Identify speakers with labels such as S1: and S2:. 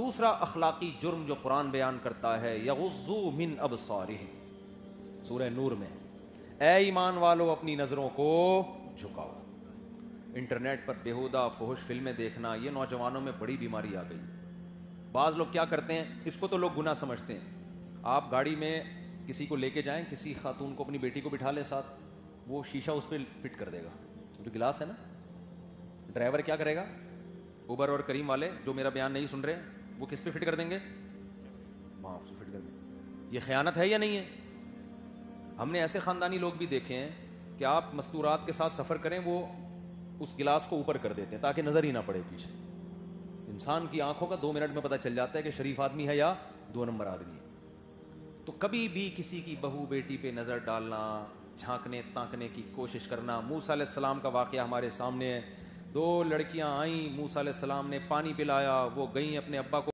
S1: दूसरा अखलाकी जुर्म जो कुरान बयान करता है यज़ू मिन अब सूरह नूर में ए ईमान वालो अपनी नज़रों को झुकाओ इंटरनेट पर बेहूदा फोहश फिल्में देखना यह नौजवानों में बड़ी बीमारी आ गई बाज़ लोग क्या करते हैं इसको तो लोग गुना समझते हैं आप गाड़ी में किसी को लेके जाए किसी खातून को अपनी बेटी को बिठा ले साथ वो शीशा उस पर फिट कर देगा जो तो गिलास है ना ड्राइवर क्या करेगा उबर और करीम वाले जो मेरा बयान नहीं सुन रहे वो किस पे फिट कर देंगे वहां से फिट कर देंगे ये खयानत है या नहीं है हमने ऐसे खानदानी लोग भी देखे हैं कि आप मस्तूरात के साथ सफर करें वो उस गिलास को ऊपर कर देते हैं ताकि नजर ही ना पड़े पीछे इंसान की आंखों का दो मिनट में पता चल जाता है कि शरीफ आदमी है या दो नंबर आदमी है तो कभी भी किसी की बहू बेटी पे नजर डालना झांकने ताकने की कोशिश करना मूसा सलाम का वाक़ हमारे सामने है दो लड़कियां आईं मूसा सलाम ने पानी पिलाया वो गईं अपने अब्बा को